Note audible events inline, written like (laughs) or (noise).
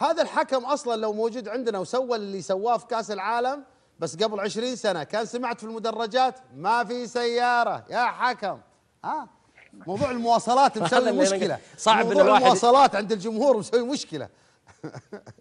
هذا الحكم اصلا لو موجود عندنا وسوى اللي سواه في كاس العالم بس قبل عشرين سنه كان سمعت في المدرجات ما في سياره يا حكم ها موضوع المواصلات مسوي (laughs) مشكله صعب موضوع المواصلات عند الجمهور مسوي مشكله (laughs)